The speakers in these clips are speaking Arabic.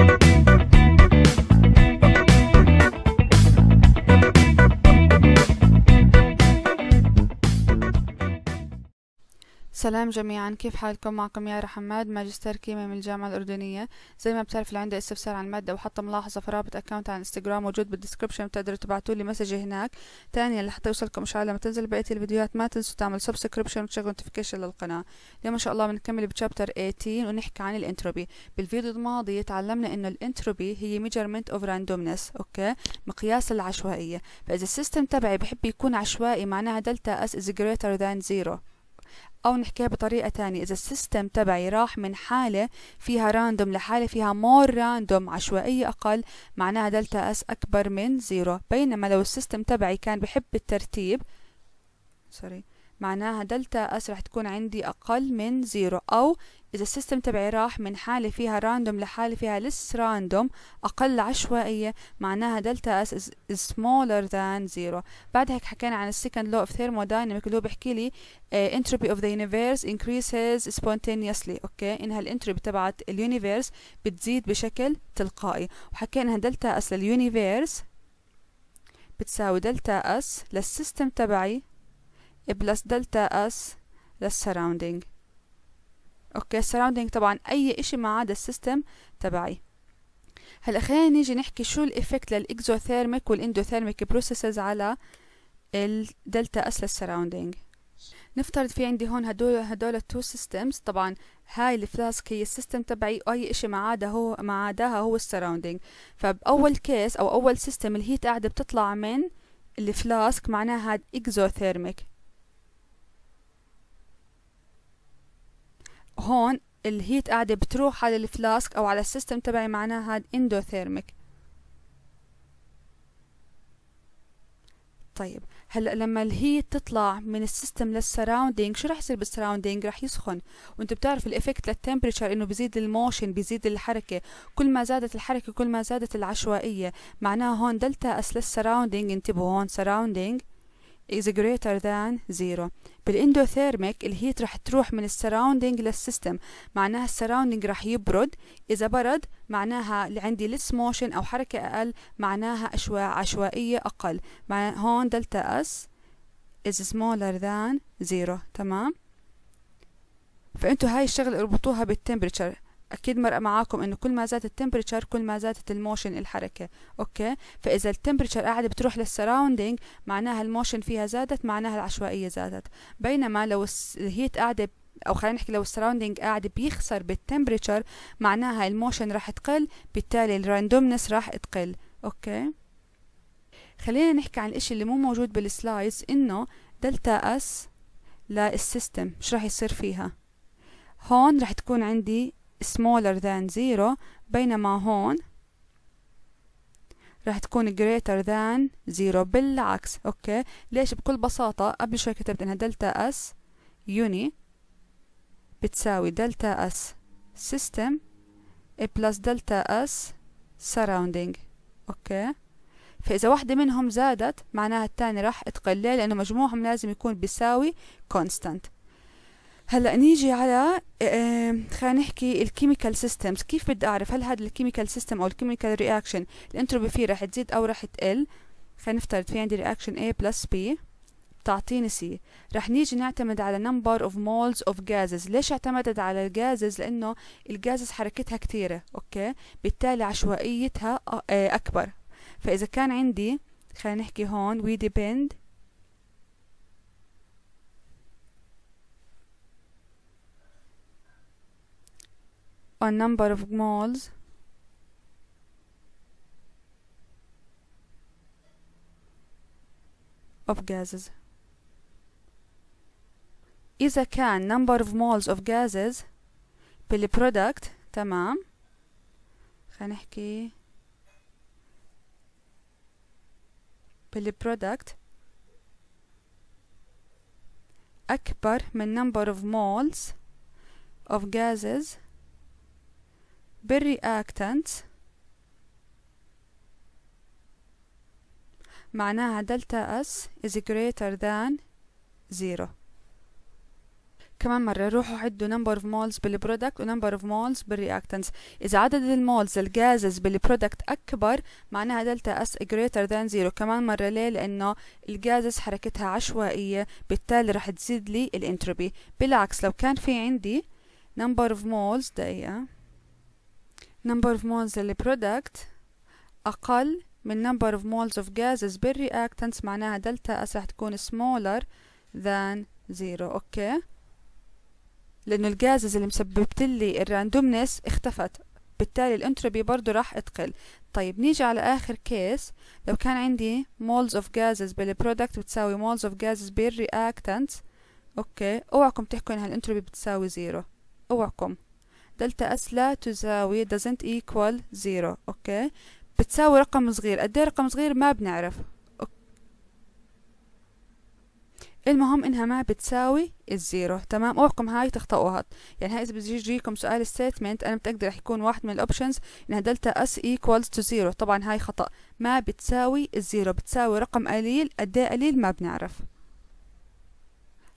Thank سلام جميعا كيف حالكم معكم يارا حماد ماجستير كيمياء من الجامعة الأردنية زي ما بتعرف اللي عنده استفسار عن المادة أو حتى ملاحظة رابط أكاونت على انستغرام موجود بالدسكربشن بتقدروا تبعتوا لي مسج هناك ثانيا لحتى يوصلكم إشعار لما تنزل بقية الفيديوهات ما تنسوا تعملوا سبسكريبشن وتشغلوا نوتيفيكيشن للقناة اليوم إن شاء الله بنكمل بشابتر 18 ونحكي عن الانتروبي بالفيديو الماضي تعلمنا إنه الانتروبي هي ميجرمنت أوف راندومنس أوكي مقياس العشوائية فإذا السيستم تبعي بحب يكون عشوائي معناها دلتا اس از جريتر ذان زيرو أو نحكيها بطريقة تانية إذا السيستم تبعي راح من حالة فيها راندوم لحالة فيها مور راندوم عشوائية أقل معناها دلتا اس أكبر من زيرو بينما لو السيستم تبعي كان بحب الترتيب سوري معناها دلتا اس رح تكون عندي أقل من زيرو أو إذا السيستم تبعي راح من حالة فيها راندوم لحالة فيها لس راندوم أقل عشوائية معناها دلتا اس is smaller than zero بعد هيك حكينا عن السكند لو اوف thermodynamic اللي هو بحكي لي uh, entropy of the universe increases spontaneously أوكي إنها الانتروبي تبعت اليونيفيرس بتزيد بشكل تلقائي وحكينا إنها دلتا اس لليونيفيرس بتساوي دلتا اس للسيستم تبعي بلس دلتا اس للسراوندينج اوكي surrounding طبعا اي اشي ما عدا السيستم تبعي هلا خلينا نيجي نحكي شو الايفكت للاكزوثيرميك والاندوثيرميك بروسيسز على الدلتا اس للسراوندينج نفترض في عندي هون هدول هدول التو سيستمز طبعا هاي الفلاسك هي السيستم تبعي واي اشي ما عدا هو ما عداها هو السراوندينج فباول كيس او اول سيستم الهيت قاعده بتطلع من الفلاسك معناها هاد اكزوثيرميك هون الهيت قاعدة بتروح على الفلاسك أو على السيستم تبعي معناها هاد اندوثيرميك طيب هلا لما الهيت تطلع من السيستم للسراوندينج شو رح يصير بالسراوندينج رح يسخن وانت بتعرف الافكت للتمبريتشر انه بيزيد الموشن بيزيد الحركه كل ما زادت الحركه كل ما زادت العشوائيه معناها هون دلتا اس للسراوندينج انتبهوا هون سراوندينج is greater than zero بالاندوثيرميك الهيت رح تروح من السراوندينج للسيستم معناها السراوندينج رح يبرد إذا برد معناها اللي عندي لس موشن أو حركة أقل معناها أشواء عشوائية أقل مع هون دلتا اس is smaller than zero تمام فأنتوا هاي الشغلة اربطوها بالتمبرتشر اكيد مرق معاكم انه كل ما زادت التمبريتشر كل ما زادت الموشن الحركه اوكي فاذا التمبريتشر قاعده بتروح للسراوندينج معناها الموشن فيها زادت معناها العشوائيه زادت بينما لو الهيت قاعده او خلينا نحكي لو السراوندينج قاعد بيخسر بالتمبريتشر معناها الموشن راح تقل بالتالي الراندومنس راح تقل اوكي خلينا نحكي عن الاشي اللي مو موجود بالسلايدز انه دلتا اس للسيستم مش راح يصير فيها هون راح تكون عندي smaller than zero بينما هون راح تكون greater than zero بالعكس اوكي ليش بكل بساطة قبل شوي كتبت انها دلتا اس يوني بتساوي دلتا اس system plus دلتا اس surrounding اوكي فإذا واحدة منهم زادت معناها التاني راح تقل ليه؟ لأنه مجموعهم لازم يكون بيساوي constant هلا نيجي على آه، آه، خلينا نحكي الكيميكال سيستمز كيف بدي اعرف هل هذا الكيميكال سيستم او الكيميكال رياكشن الانتروبي فيه رح تزيد او رح تقل خلينا نفترض في عندي رياكشن A بلس B بتعطيني C رح نيجي نعتمد على نمبر اوف مولز اوف gases ليش اعتمدت على الغازز لانه الغازز حركتها كتيرة اوكي بالتالي عشوائيتها آه، اكبر فاذا كان عندي خلينا نحكي هون we depend a number of moles of gases. إذا كان number of moles of gases بالproduct تمام خلينا The بالproduct أكبر من number of moles of gases بالرياكتانت معناها دلتا اس is greater than zero كمان مرة روحوا عدوا number of moles بالبرودكت و number of moles بالرياكتانس إذا عدد المولز الجازز بالبرودكت أكبر معناها دلتا اس greater than zero كمان مرة ليه لأنه الجازز حركتها عشوائية بالتالي رح تزيد لي الانتروبي بالعكس لو كان في عندي number of moles دقيقة number of moles product أقل من number of moles of gases بالreactants معناها دلتا S رح تكون smaller than zero أوكي لأنه الغازز اللي مسببت لي الراندومنس اختفت بالتالي الانتروبي برضو راح اتقل طيب نيجي على آخر كيس لو كان عندي moles of gases بالبرودكت بتساوي moles of gases بالرياكتانت اوكي اوعكم تحكوا انها هالانتروبي بتساوي زيرو اوعكم دلتا اس لا تساوي doesn't equal zero اوكي بتساوي رقم صغير قد إيه رقم صغير ما بنعرف المهم انها ما بتساوي الزيرو تمام اوعكم هاي تخطئوها يعني هاي اذا بيجيكم سؤال ستيتمنت انا متاكده رح يكون واحد من الاوبشنز انها دلتا اس ايكوالز تو زيرو طبعا هاي خطا ما بتساوي الزيرو بتساوي رقم قليل قد ايه قليل ما بنعرف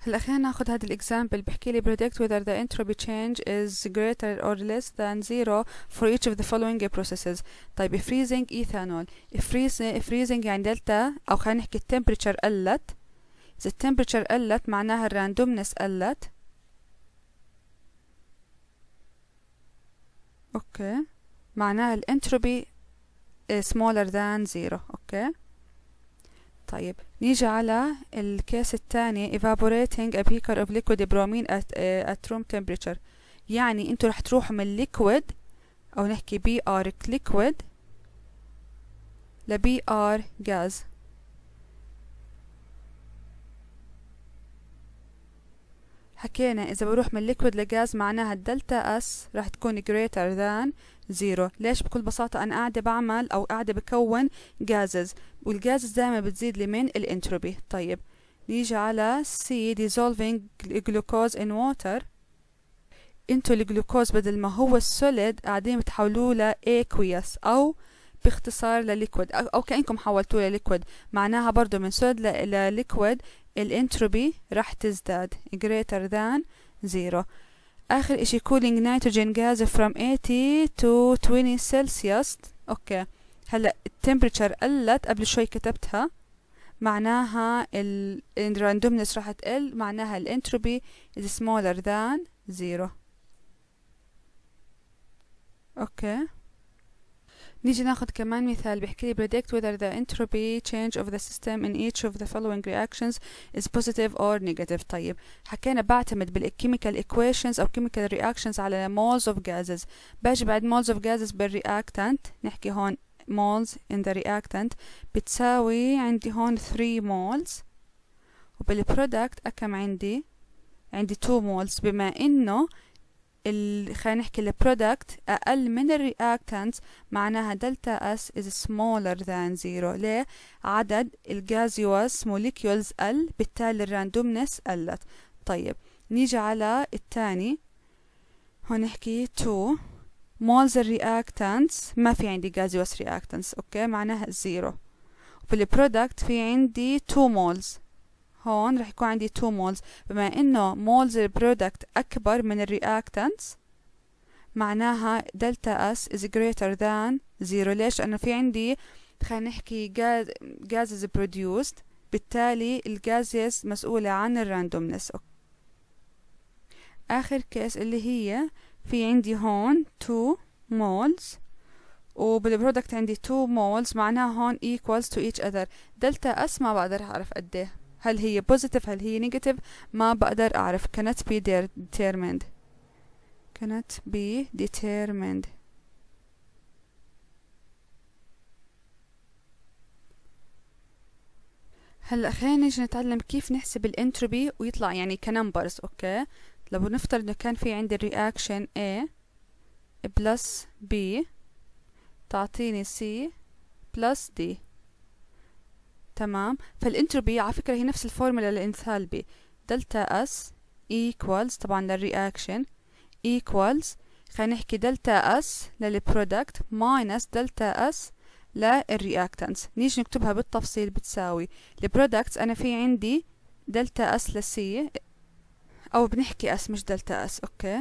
هلا خلينا ناخذ هذا الاكزامبل بحكي لي predict whether the entropy change is greater or less than zero for each of the following processes طيب freezing ethanol freezing يعني دلتا او خلينا نحكي temperature قلت إذا temperature قلت معناها الراندومنس قلت اوكي معناها الانتروبي smaller than zero اوكي طيب نيجي على الكيس الثاني evaporating a beaker of liquid bromine at, uh, at room temperature يعني انتوا رح تروحوا من liquid او نحكي بي ار liquid لبي ار gas حكينا إذا بروح من ليكويد لغاز معناها الدلتا اس راح تكون greater than زيرو ليش بكل بساطة أنا قاعدة بعمل أو قاعدة بكون gases والجازز دائما بتزيد لي من الانتروبي طيب نيجي على C dissolving glucose in water انتو الجلوكوز بدل ما هو السوليد قاعدين بتحولوه لاكويس او باختصار لليكويد او كانكم حولتوه لليكويد معناها برضو من سوليد لليكويد الانتروبي راح تزداد greater than zero آخر إشي cooling nitrogen gas from 80 to 20 celsius أوكي هلأ temperature قلت قبل شوي كتبتها معناها ال randomness راح تقل معناها الانتروبي is smaller than zero أوكي نيجي ناخد كمان مثال بيحكي لي predict whether the entropy change of the system in each of the following reactions is positive or negative طيب حكينا بعتمد بالchemical equations أو chemical reactions على moles of gases باجي بعد moles of gases بالreactant نحكي هون moles in the reactant بتساوي عندي هون 3 moles وبالproduct أكم عندي عندي 2 moles بما إنه خلينا نحكي البرودكت أقل من الرياكتانت معناها دلتا اس از سمولر ذان زيرو ليه؟ عدد الجازيوس موليكيولز قل بالتالي الراندومنس قلت طيب نيجي على الثاني هون نحكي تو مولز الرياكتانت ما في عندي جازيوس رياكتانت اوكي معناها زيرو في البرودكت في عندي 2 مولز هون رح يكون عندي 2 مولز بما انه مولز البرودكت اكبر من الرياكتنتس معناها دلتا اس is greater than zero ليش لانه في عندي خلينا نحكي جاز gases produced بالتالي الجازز مسؤولة عن الراندومنس آخر كيس اللي هي في عندي هون 2 مولز وبالبرودكت عندي 2 مولز معناها هون equals to each other دلتا اس ما بقدر أعرف قديه هل هي بوزيتيف هل هي نيجاتيف ما بقدر أعرف cannot be determined cannot be determined هلا خلينا نيجي نتعلم كيف نحسب الانتروبي ويطلع يعني كنمبرز اوكي لو نفترض انه كان في عندي الرياكشن A بلس B تعطيني C بلس D تمام فالانتروبي على فكرة هي نفس الفورمولا للإنثالبي دلتا اس ايكوالز طبعا للرياكشن ايكوالز خلينا نحكي دلتا اس للبرودكت ماينس دلتا اس للرياكتانس نيجي نكتبها بالتفصيل بتساوي البرودكت أنا في عندي دلتا اس لسي أو بنحكي اس مش دلتا اس أوكي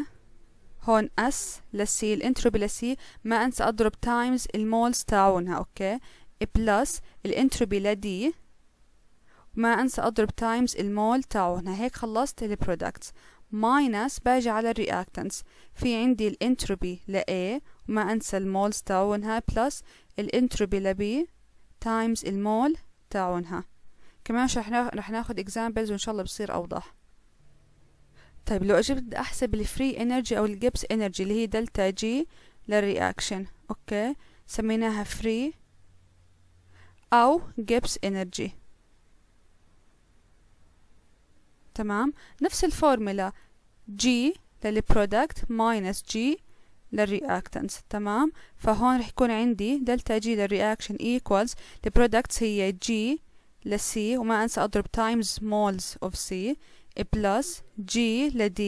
هون اس لسي الانتروبي لسي ما أنسى أضرب تايمز المولز تاعونها أوكي بلس الانتروبي لدي ما انسى اضرب تايمز المول تاعه هنا هيك خلصت البرودكتس ماينس باجي على الرياكتنس في عندي الانتروبي ل A وما انسى المولز تاعونها بلس الانتروبي ل B تايمز المول تاعونها كمان رح ناخد اكزامبلز وان شاء الله بصير اوضح طيب لو اجي بدي احسب الفري انرجي او الجبس انرجي اللي هي دلتا جي للرياكشن اوكي سميناها فري أو جيبس إنرجي تمام نفس الفورمولا G للبرودكت ماينس G للرياكتنس تمام فهون رح يكون عندي دلتا G للرياكشن ايكوالز البرودكتس هي G لC وما انسى اضرب تايمز مولز اوف C بلس G لD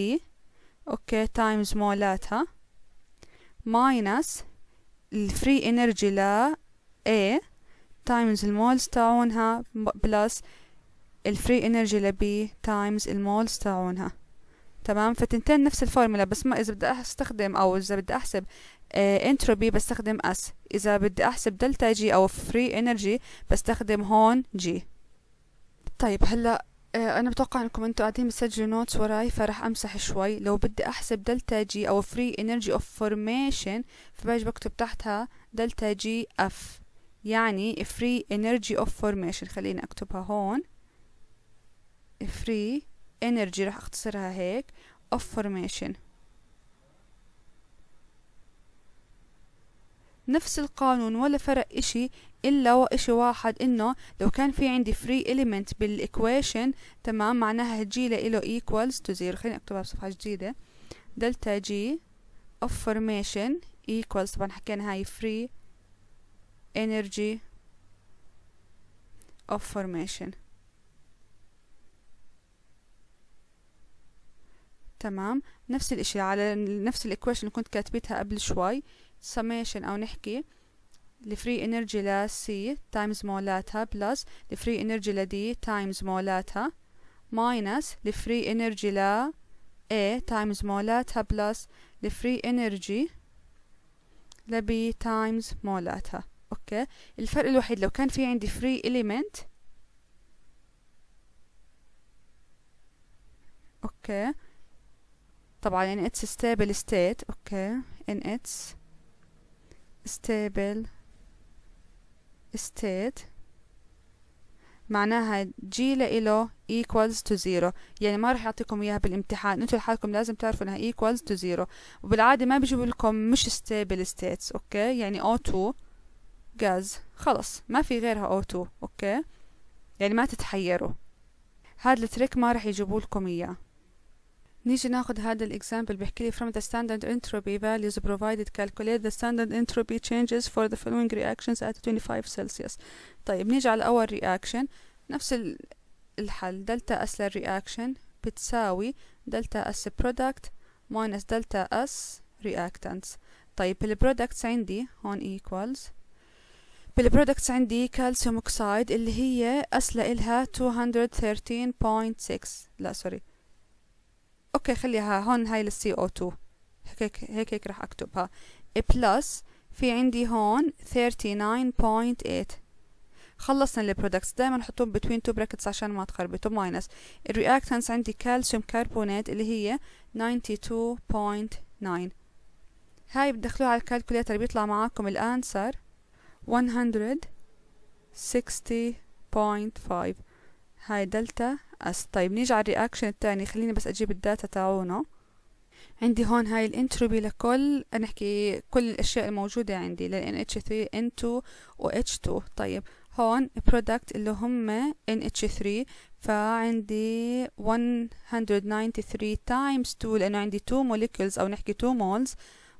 اوكي تايمز مولاتها ماينس الفري انرجي ل A تايمز المولز تاعونها بلس الفري انرجي لبي تايمز المولز تاعونها تمام فتنتين نفس الفورمولا بس ما اذا بدي استخدم او اذا بدي احسب انتروبي آه، بستخدم اس اذا بدي احسب دلتا جي او فري انرجي بستخدم هون جي طيب هلا آه، انا بتوقع انكم انتم قاعدين بتسجلوا نوتس وراي فرح امسح شوي لو بدي احسب دلتا جي او فري انرجي اوف فورميشن فباجي بكتب تحتها دلتا جي اف يعني free energy of formation خليني أكتبها هون free energy راح أختصرها هيك of formation نفس القانون ولا فرق إشي إلا وإشي واحد إنه لو كان في عندي free element بالإكويشن تمام معناها جي له equals to zero خليني أكتبها بصفحة جديدة دلتا جي of formation equals طبعا حكينا هاي free energy of formation تمام نفس الاشي على نفس الاكواشن اللي كنت كاتبتها قبل شوي summation او نحكي الفري انرجي ل تايمز مولاتها بلس الفري انرجي ل تايمز مولاتها ماينس الفري انرجي ل A تايمز مولاتها بلس الفري انرجي ل B تايمز مولاتها اوكي الفرق الوحيد لو كان في عندي فري اليمنت اوكي طبعا يعني in اتس ستيبل ستيت اوكي ان اتس ستيبل ستيت معناها جي لإله e equals to zero يعني ما رح يعطيكم إياها بالامتحان انتوا لحالكم لازم تعرفوا إنها equals to zero وبالعادة ما بجيبوا لكم مش stable states اوكي يعني O2 غاز خلص ما في غيرها O2 أوكي يعني ما تتحيروا هذا التريك ما رح يجيبوا لكم إياه نيجي ناخذ هذا الاكزامبل بيحكي لي from the standard entropy values provided calculate the standard entropy changes for the following reactions at 25 celsius طيب نيجي على اول reaction نفس الحل دلتا اس للرياكشن بتساوي دلتا اس product minus دلتا اس reactants طيب البرودكتس عندي هون equals بالبرودكتس عندي كالسيوم اوكسايد اللي هي أسلة إلها 213.6 لا سوري أوكي خليها هون هاي للسي او 2 هيك هيك هيك راح أكتبها بلس في عندي هون 39.8 خلصنا البرودكتس دائما نحطهم بين تو براكتس عشان ما تخربطوا ماينس الرياكتنس عندي كالسيوم كربونات اللي هي 92.9 هاي بدخلوها على الكالكوليتر بيطلع معاكم الانسر 160.5 هاي دلتا اس طيب نيجي على الرياكشن الثاني خليني بس اجيب الداتا تاعونه عندي هون هاي الانتروبي لكل نحكي كل الاشياء الموجوده عندي لان NH3 N2 و H2 طيب هون برودكت اللي هم NH3 فعندي 193 تايمز 2 لانه عندي 2 molecules او نحكي 2 مولز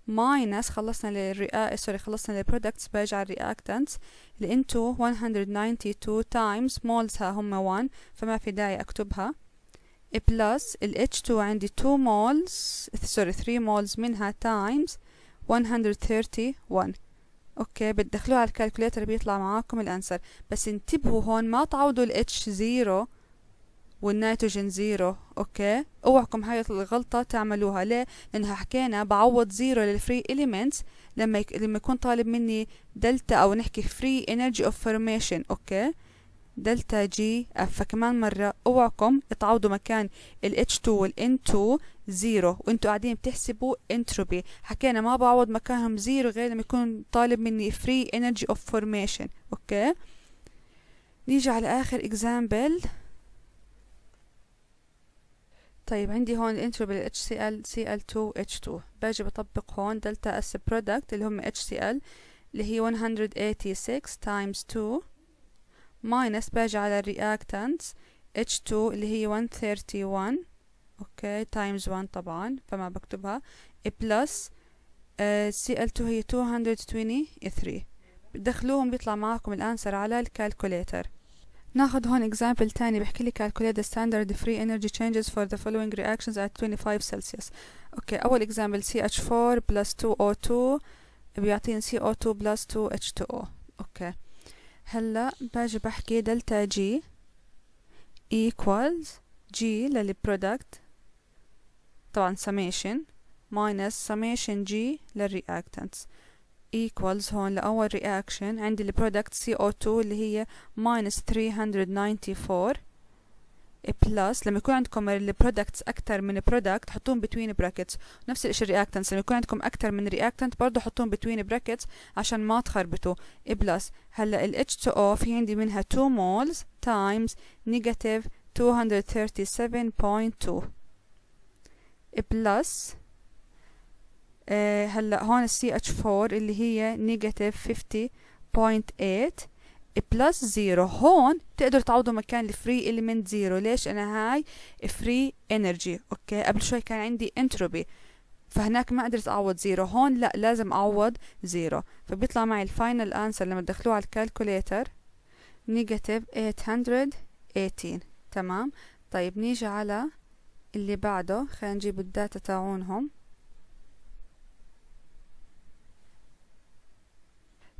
ماينس خلصنا للرئة سوري خلصنا للبرودكتس برجع الرياكتنتس اللي انتو 192 تايمز مولزها هم 1 فما في داعي اكتبها بلس ال H2 عندي 2 مولز سوري 3 مولز منها تايمز 131 اوكي بتدخلوها على الكالكوليتر بيطلع معاكم الانسر بس انتبهوا هون ما تعوضوا ال H0 والنيتروجين زيرو اوكي اوعكم هاي الغلطة تعملوها ليه لانها حكينا بعوض زيرو للفري اليمنتس لما يك... لما يكون طالب مني دلتا او نحكي فري انرجي اوف فورميشن اوكي دلتا جي اف فكمان مرة اوعكم تعوضوا مكان ال H2 وال N2 زيرو وانتوا قاعدين بتحسبوا انتروبي حكينا ما بعوض مكانهم زيرو غير لما يكون طالب مني فري انرجي اوف فورميشن اوكي نيجي على اخر اكزامبل طيب عندي هون الانترو بال HCl Cl2H2 باجي بطبق هون دلتا S product اللي هم HCl اللي هي 186 times 2 minus باجي على reactants H2 اللي هي 131 اوكي times 1 طبعا فما بكتبها uh, آه، Cl2 هي 223 بدخلوهم بيطلع معكم الانسر على الكالكوليتر ناخد هون اكزامبل تاني بحكي لك calculate the standard free energy changes for the following reactions at 25 celsius اوكي اول اكزامبل CH4 plus 2O2 بيعطيني CO2 plus 2H2O اوكي هلا باجي بحكي دلتا G equals G product طبعا summation minus summation G للreactants equals هون لأول reaction عندي product CO2 اللي هي minus 394 plus لما يكون عندكم products أكتر من product حطوهم between brackets نفس الشيء reactants لما يكون عندكم أكتر من reactant برضو حطوهم between brackets عشان ما تخربطوا plus هلا ال H2O في عندي منها 2 moles times negative 237.2 plus آه، هلا هون ال ch 4 اللي هي نيجاتيف 50.8 بلس 0 هون بتقدروا تعوضوا مكان الفري اليمنت 0 ليش انا هاي فري انرجي اوكي قبل شوي كان عندي انتروبي فهناك ما قدرت اعوض 0 هون لا لازم اعوض 0 فبيطلع معي الفاينل انسر لما تدخلوه على الكالكوليتر نيجاتيف 818 تمام طيب نيجي على اللي بعده خلينا نجيب الداتا تاعونهم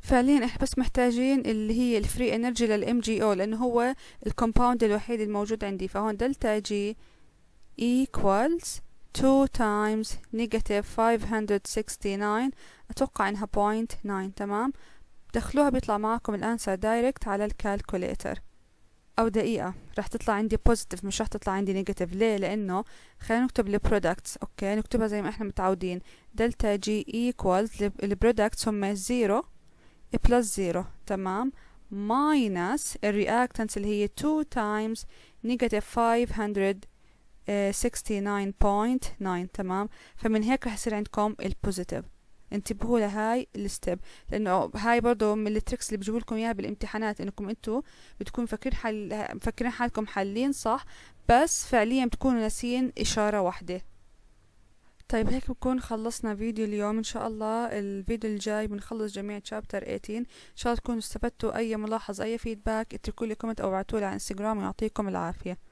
فعليا احنا بس محتاجين اللي هي الفري انرجي للام جي او لانه هو الكومباوند الوحيد الموجود عندي فهون دلتا جي equals 2 times negative 569 اتوقع انها 0.9 تمام دخلوها بيطلع معكم الانسر دايركت على الكالكوليتر او دقيقة راح تطلع عندي بوزيتيف مش راح تطلع عندي نيجاتيف ليه لانه خلينا نكتب البرودكتس اوكي نكتبها زي ما احنا متعودين دلتا جي ايكوالز البرودكتس هم 0 بلس زيرو تمام minus الرياكتنس اللي هي 2 times negative 569.9 تمام فمن هيك رح يصير عندكم البوزيتيف انتبهوا لهاي الستيب لانه هاي برضه من التريكس اللي بجيب لكم اياها بالامتحانات انكم انتوا بتكونوا مفكرين حل مفكرين حالكم حالين صح بس فعليا بتكونوا ناسيين اشاره واحده طيب هيك بكون خلصنا فيديو اليوم ان شاء الله الفيديو الجاي بنخلص جميع تشابتر 18 ان شاء الله تكونوا استفدتوا اي ملاحظ اي فيدباك اتركوا لي كومنت او ابعتوا لي على انستغرام ويعطيكم العافية